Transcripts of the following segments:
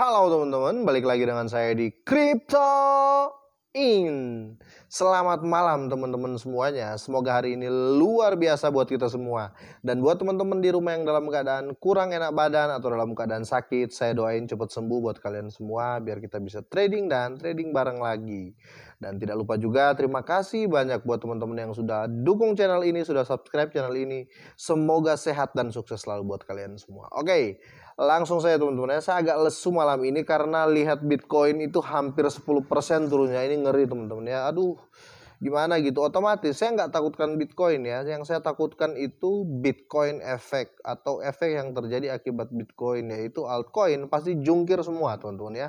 Halo teman-teman, balik lagi dengan saya di Crypto In. Selamat malam teman-teman semuanya. Semoga hari ini luar biasa buat kita semua. Dan buat teman-teman di rumah yang dalam keadaan kurang enak badan atau dalam keadaan sakit, saya doain cepat sembuh buat kalian semua biar kita bisa trading dan trading bareng lagi. Dan tidak lupa juga terima kasih banyak buat teman-teman yang sudah dukung channel ini, sudah subscribe channel ini. Semoga sehat dan sukses selalu buat kalian semua. Oke, langsung saya teman-teman ya, saya agak lesu malam ini karena lihat Bitcoin itu hampir 10% turunnya ini ngeri teman-teman ya aduh gimana gitu otomatis saya nggak takutkan Bitcoin ya yang saya takutkan itu Bitcoin efek atau efek yang terjadi akibat Bitcoin yaitu altcoin pasti jungkir semua teman-teman ya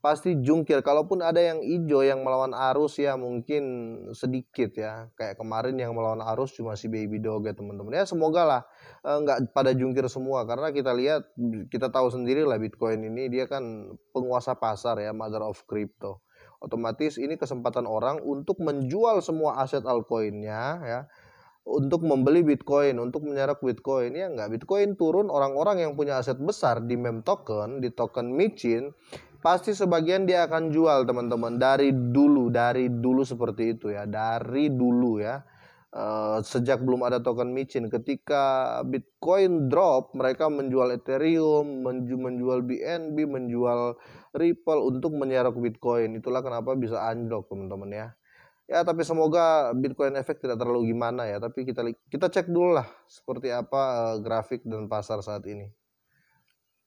pasti jungkir. Kalaupun ada yang hijau yang melawan arus ya mungkin sedikit ya. Kayak kemarin yang melawan arus cuma si Baby Dog ya teman-teman. Ya semoga lah eh, nggak pada jungkir semua karena kita lihat kita tahu sendiri lah Bitcoin ini dia kan penguasa pasar ya mother of crypto. Otomatis ini kesempatan orang untuk menjual semua aset altcoinnya ya untuk membeli Bitcoin, untuk menyerap Bitcoin. Ya nggak, Bitcoin turun orang-orang yang punya aset besar di meme token, di token micin, pasti sebagian dia akan jual teman-teman dari dulu dari dulu seperti itu ya dari dulu ya Uh, sejak belum ada token micin ketika Bitcoin drop mereka menjual Ethereum menju menjual BNB menjual Ripple untuk menyerok Bitcoin itulah kenapa bisa anjlok teman-teman ya ya tapi semoga Bitcoin efek tidak terlalu gimana ya tapi kita kita cek dulu lah seperti apa uh, grafik dan pasar saat ini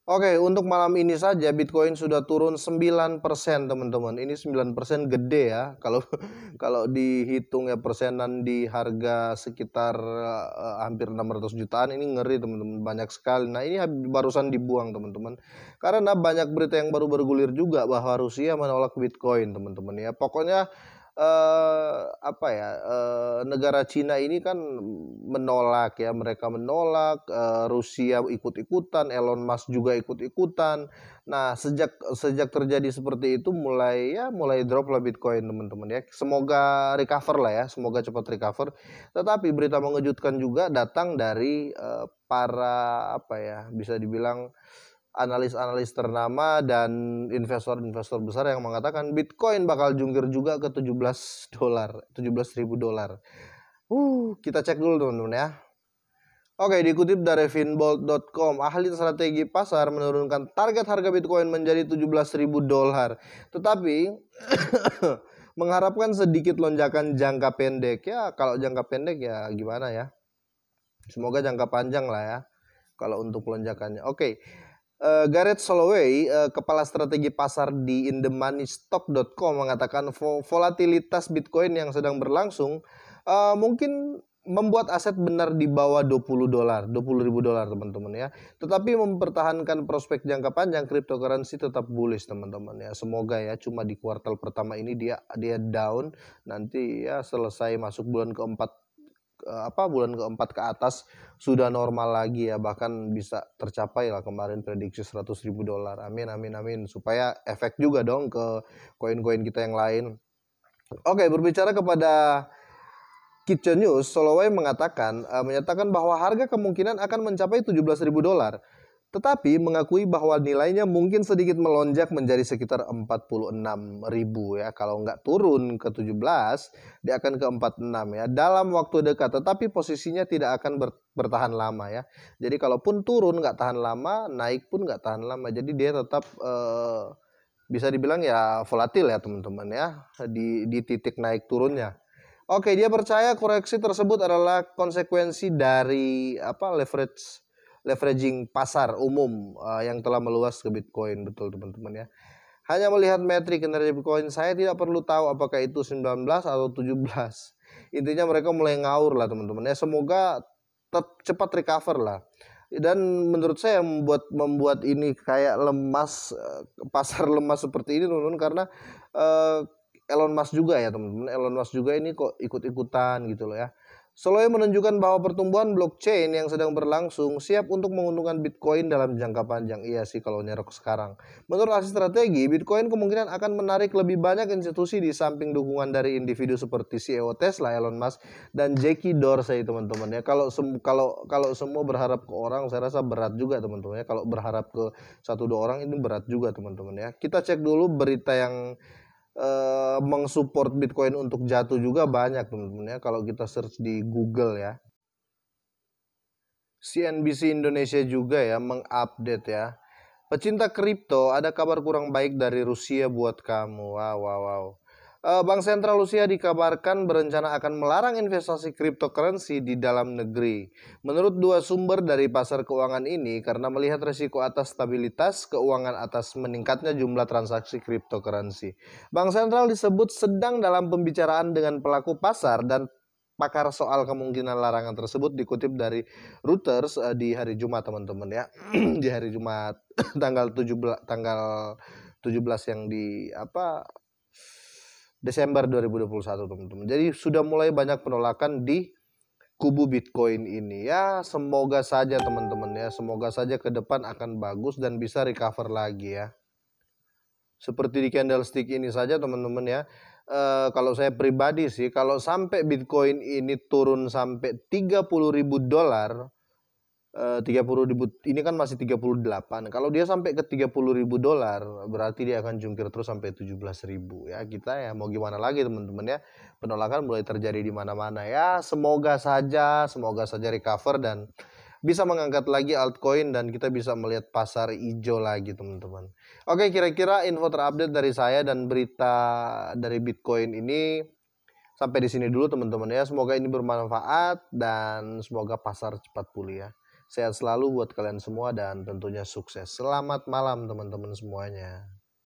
Oke, untuk malam ini saja Bitcoin sudah turun 9% teman-teman. Ini 9% gede ya. Kalau kalau dihitung ya persenan di harga sekitar uh, hampir 600 jutaan ini ngeri teman-teman, banyak sekali. Nah, ini barusan dibuang teman-teman. Karena banyak berita yang baru bergulir juga bahwa Rusia menolak Bitcoin teman-teman ya. Pokoknya eh, apa ya eh, negara Cina ini kan menolak ya mereka menolak eh, Rusia ikut-ikutan Elon Musk juga ikut-ikutan nah sejak sejak terjadi seperti itu mulai ya mulai drop lah Bitcoin teman-teman ya semoga recover lah ya semoga cepat recover tetapi berita mengejutkan juga datang dari eh, para apa ya bisa dibilang analis-analis ternama dan investor-investor besar yang mengatakan Bitcoin bakal jungkir juga ke 17 dolar, 17 ribu dolar. Uh, kita cek dulu teman-teman ya. Oke, dikutip dari finbolt.com, ahli strategi pasar menurunkan target harga Bitcoin menjadi 17 ribu dolar. Tetapi mengharapkan sedikit lonjakan jangka pendek ya. Kalau jangka pendek ya gimana ya? Semoga jangka panjang lah ya. Kalau untuk lonjakannya. Oke. Uh, Gareth Soloway, uh, kepala strategi pasar di indemoneystock.com mengatakan volatilitas Bitcoin yang sedang berlangsung uh, mungkin membuat aset benar di bawah 20 dolar, 20 ribu dolar teman-teman ya. Tetapi mempertahankan prospek jangka panjang cryptocurrency tetap bullish teman-teman ya. Semoga ya cuma di kuartal pertama ini dia dia down, nanti ya selesai masuk bulan keempat Eh, apa bulan keempat ke atas sudah normal lagi ya bahkan bisa tercapai lah kemarin prediksi 100 ribu dolar amin amin amin supaya efek juga dong ke koin-koin kita yang lain oke berbicara kepada Kitchen News Soloway mengatakan uh, menyatakan bahwa harga kemungkinan akan mencapai 17 ribu dolar tetapi mengakui bahwa nilainya mungkin sedikit melonjak menjadi sekitar 46 ribu ya. Kalau nggak turun ke 17, dia akan ke 46 ya. Dalam waktu dekat, tetapi posisinya tidak akan bertahan lama ya. Jadi kalaupun turun nggak tahan lama, naik pun nggak tahan lama. Jadi dia tetap eh, bisa dibilang ya volatil ya teman-teman ya. Di, di titik naik turunnya. Oke, dia percaya koreksi tersebut adalah konsekuensi dari apa leverage leveraging pasar umum uh, yang telah meluas ke Bitcoin betul teman-teman ya. Hanya melihat metrik kinerja Bitcoin saya tidak perlu tahu apakah itu 19 atau 17. Intinya mereka mulai ngaur lah teman-teman ya. Semoga cepat recover lah. Dan menurut saya yang membuat membuat ini kayak lemas eh, pasar lemas seperti ini teman-teman karena uh, Elon Musk juga ya teman-teman. Elon Musk juga ini kok ikut-ikutan gitu loh ya Soloy menunjukkan bahwa pertumbuhan blockchain yang sedang berlangsung siap untuk menguntungkan Bitcoin dalam jangka panjang. Iya sih kalau nyerok sekarang. Menurut ahli strategi, Bitcoin kemungkinan akan menarik lebih banyak institusi di samping dukungan dari individu seperti CEO Tesla, Elon Musk, dan Jackie Dorsey teman-teman ya. Kalau sem kalau kalau semua berharap ke orang, saya rasa berat juga teman-teman ya. Kalau berharap ke satu dua orang ini berat juga teman-teman ya. Kita cek dulu berita yang eh, mengsupport Bitcoin untuk jatuh juga banyak teman-teman ya kalau kita search di Google ya. CNBC Indonesia juga ya mengupdate ya. Pecinta kripto, ada kabar kurang baik dari Rusia buat kamu. Wow, wow, wow. Eh, Bank Sentral Rusia dikabarkan berencana akan melarang investasi cryptocurrency di dalam negeri. Menurut dua sumber dari pasar keuangan ini, karena melihat risiko atas stabilitas keuangan atas meningkatnya jumlah transaksi cryptocurrency. Bank Sentral disebut sedang dalam pembicaraan dengan pelaku pasar dan pakar soal kemungkinan larangan tersebut dikutip dari Reuters eh, di hari Jumat teman-teman ya. di hari Jumat tanggal 17 tanggal 17 yang di apa Desember 2021 teman-teman. Jadi sudah mulai banyak penolakan di kubu Bitcoin ini ya. Semoga saja teman-teman ya, semoga saja ke depan akan bagus dan bisa recover lagi ya. Seperti di candlestick ini saja teman-teman ya. E, kalau saya pribadi sih, kalau sampai Bitcoin ini turun sampai 30 ribu dolar, Eh, puluh ribu ini kan masih 38 kalau dia sampai ke 30 ribu dolar berarti dia akan jungkir terus sampai 17 ribu ya kita ya mau gimana lagi teman-teman ya penolakan mulai terjadi di mana-mana ya semoga saja semoga saja recover dan bisa mengangkat lagi altcoin dan kita bisa melihat pasar hijau lagi teman-teman oke kira-kira info terupdate dari saya dan berita dari Bitcoin ini sampai di sini dulu teman-teman ya semoga ini bermanfaat dan semoga pasar cepat pulih ya Sehat selalu buat kalian semua dan tentunya sukses. Selamat malam teman-teman semuanya.